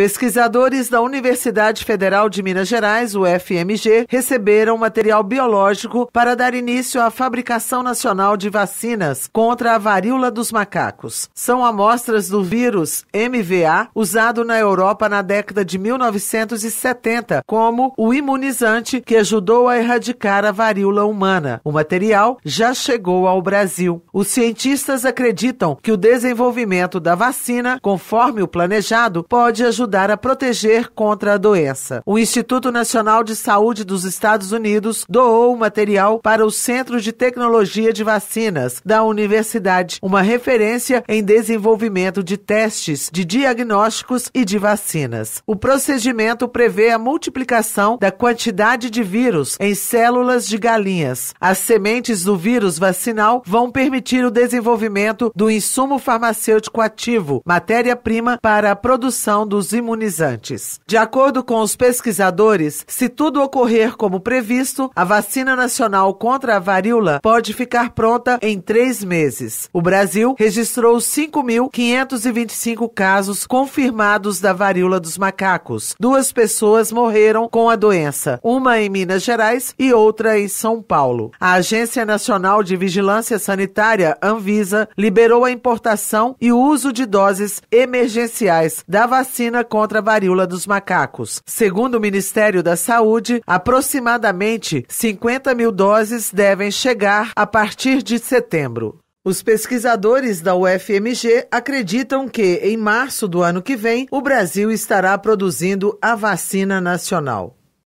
Pesquisadores da Universidade Federal de Minas Gerais, UFMG, receberam material biológico para dar início à fabricação nacional de vacinas contra a varíola dos macacos. São amostras do vírus MVA usado na Europa na década de 1970 como o imunizante que ajudou a erradicar a varíola humana. O material já chegou ao Brasil. Os cientistas acreditam que o desenvolvimento da vacina, conforme o planejado, pode ajudar ajudar a proteger contra a doença. O Instituto Nacional de Saúde dos Estados Unidos doou o material para o Centro de Tecnologia de Vacinas da Universidade, uma referência em desenvolvimento de testes de diagnósticos e de vacinas. O procedimento prevê a multiplicação da quantidade de vírus em células de galinhas. As sementes do vírus vacinal vão permitir o desenvolvimento do insumo farmacêutico ativo, matéria-prima para a produção dos imunizantes. De acordo com os pesquisadores, se tudo ocorrer como previsto, a vacina nacional contra a varíola pode ficar pronta em três meses. O Brasil registrou 5.525 casos confirmados da varíola dos macacos. Duas pessoas morreram com a doença, uma em Minas Gerais e outra em São Paulo. A Agência Nacional de Vigilância Sanitária, Anvisa, liberou a importação e o uso de doses emergenciais da vacina vacina contra a varíola dos macacos. Segundo o Ministério da Saúde, aproximadamente 50 mil doses devem chegar a partir de setembro. Os pesquisadores da UFMG acreditam que, em março do ano que vem, o Brasil estará produzindo a vacina nacional.